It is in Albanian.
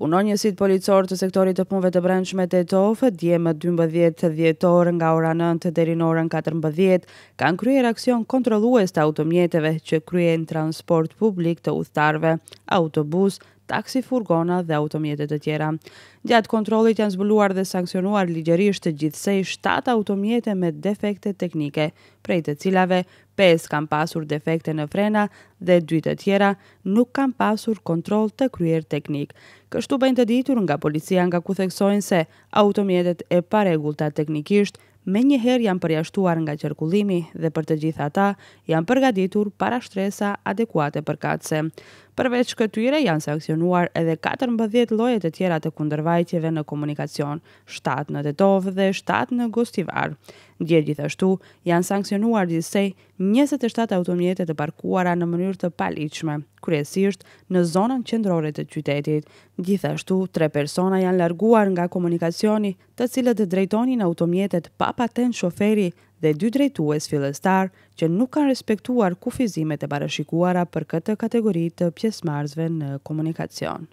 Punon njësit policor të sektorit të punve të brendshme të etofë, dje më 12 djetor nga ora 9 të derin orën 14, kanë kryer aksion kontrolues të automjeteve që kryen transport publik të uthtarve, autobus, taksi furgona dhe automjetet të tjera. Gjatë kontrolit janë zbuluar dhe sankcionuar ligjërisht të gjithsej 7 automjete me defekte teknike, prej të cilave 5 kam pasur defekte në frena dhe 2 të tjera nuk kam pasur kontrol të kryer teknik. Kështu bëjnë të ditur nga policia nga ku theksojnë se automjetet e paregulta teknikisht me njëherë janë përjashtuar nga qërkullimi dhe për të gjitha ta janë përgaditur para shtresa adekuate për katëse. Përveç këtyre janë sankcionuar edhe 14 lojet e tjera të kundërvajtjeve në komunikacion, 7 në Tetov dhe 7 në Gustivarë gjithashtu, janë sankcionuar gjithsej 27 automjetet të parkuara në mënyrë të paliqme, kryesisht në zonën qendrore të qytetit. Gjithashtu, tre persona janë larguar nga komunikacioni të cilët të drejtonin automjetet pa patent shoferi dhe dy drejtues filestar që nuk kanë respektuar kufizimet e barashikuara për këtë kategoritë të pjesmarzve në komunikacion.